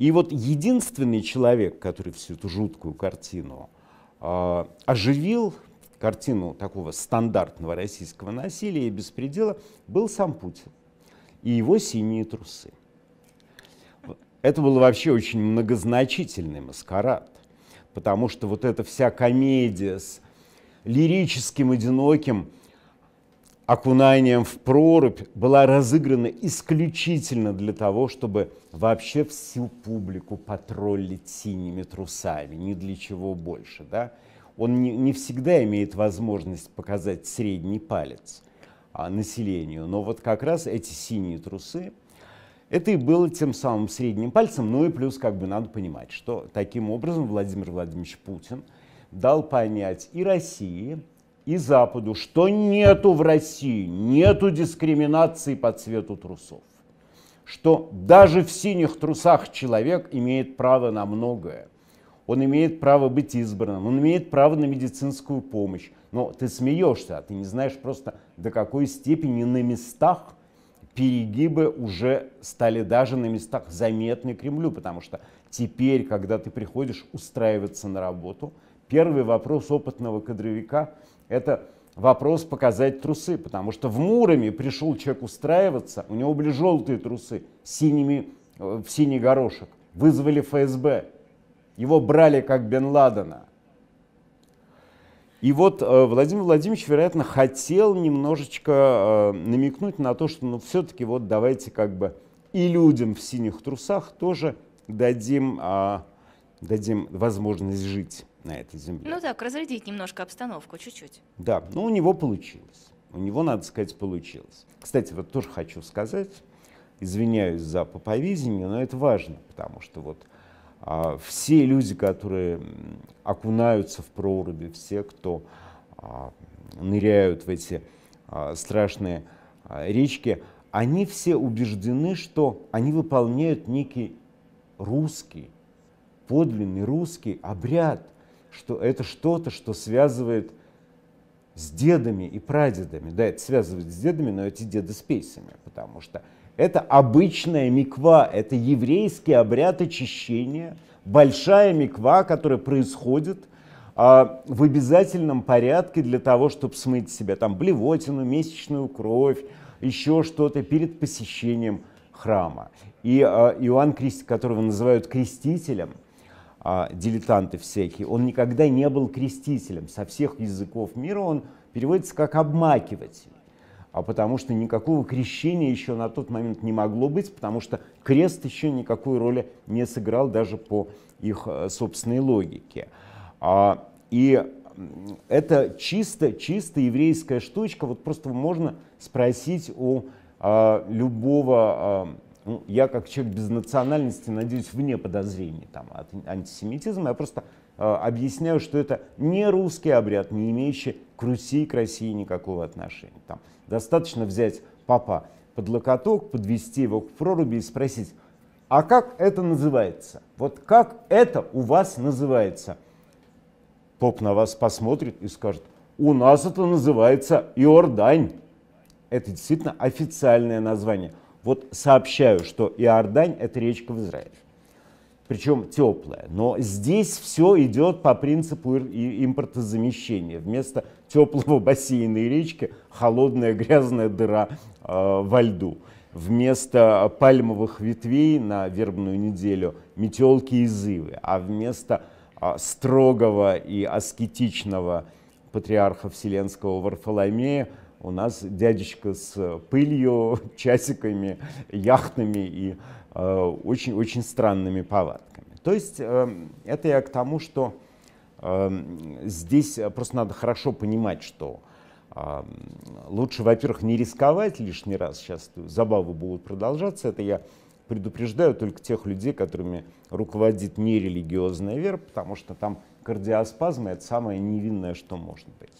И вот единственный человек, который всю эту жуткую картину э, оживил, картину такого стандартного российского насилия и беспредела, был сам Путин и его синие трусы. Это был вообще очень многозначительный маскарад, потому что вот эта вся комедия с лирическим, одиноким окунанием в прорубь была разыграна исключительно для того, чтобы вообще всю публику потроллить синими трусами, ни для чего больше. Да? Он не, не всегда имеет возможность показать средний палец а, населению, но вот как раз эти синие трусы, это и было тем самым средним пальцем, ну и плюс как бы надо понимать, что таким образом Владимир Владимирович Путин дал понять и России, и Западу, что нету в России, нету дискриминации по цвету трусов, что даже в синих трусах человек имеет право на многое. Он имеет право быть избранным, он имеет право на медицинскую помощь. Но ты смеешься, а ты не знаешь просто до какой степени на местах перегибы уже стали даже на местах заметны Кремлю, потому что теперь, когда ты приходишь устраиваться на работу – Первый вопрос опытного кадровика – это вопрос показать трусы, потому что в Муроме пришел человек устраиваться, у него были желтые трусы синими, э, в синий горошек, вызвали ФСБ, его брали как Бен Ладена. И вот э, Владимир Владимирович, вероятно, хотел немножечко э, намекнуть на то, что ну все-таки вот давайте как бы и людям в синих трусах тоже дадим а, дадим возможность жить на этой земле. Ну так, разрядить немножко обстановку, чуть-чуть. Да, ну у него получилось. У него, надо сказать, получилось. Кстати, вот тоже хочу сказать, извиняюсь за поповизение, но это важно, потому что вот а, все люди, которые окунаются в проруби, все, кто а, ныряют в эти а, страшные а, речки, они все убеждены, что они выполняют некий русский подлинный русский обряд, что это что-то, что связывает с дедами и прадедами. Да, это связывает с дедами, но эти деды с пейсами, потому что это обычная миква, это еврейский обряд очищения, большая миква, которая происходит а, в обязательном порядке для того, чтобы смыть себя там блевотину, месячную кровь, еще что-то перед посещением храма. И а, Иоанн Крест, которого называют крестителем, а, дилетанты всякие, он никогда не был крестителем. Со всех языков мира он переводится как обмакиватель. А потому что никакого крещения еще на тот момент не могло быть, потому что крест еще никакой роли не сыграл даже по их э, собственной логике. А, и это чисто, чисто еврейская штучка. Вот просто можно спросить у а, любого а, ну, я как человек без национальности, надеюсь, вне подозрений там, от антисемитизма, я просто э, объясняю, что это не русский обряд, не имеющий к Руси и к России никакого отношения. Там, достаточно взять папа под локоток, подвести его к проруби и спросить, а как это называется? Вот как это у вас называется? Поп на вас посмотрит и скажет, у нас это называется Иордань. Это действительно официальное название. Вот сообщаю, что Иордань – это речка в Израиле. Причем теплая. Но здесь все идет по принципу импортозамещения. Вместо теплого бассейна и речки – холодная грязная дыра э, во льду. Вместо пальмовых ветвей на вербную неделю – метелки и зывы. А вместо э, строгого и аскетичного патриарха Вселенского Варфоломея – у нас дядечка с э, пылью, часиками, яхтами и очень-очень э, странными повадками. То есть э, это я к тому, что здесь просто надо хорошо понимать, что лучше, во-первых, не рисковать лишний раз. Сейчас забавы будут продолжаться. Это я предупреждаю только тех людей, которыми руководит нерелигиозная вера, потому что там кардиоспазмы — это самое невинное, что может быть.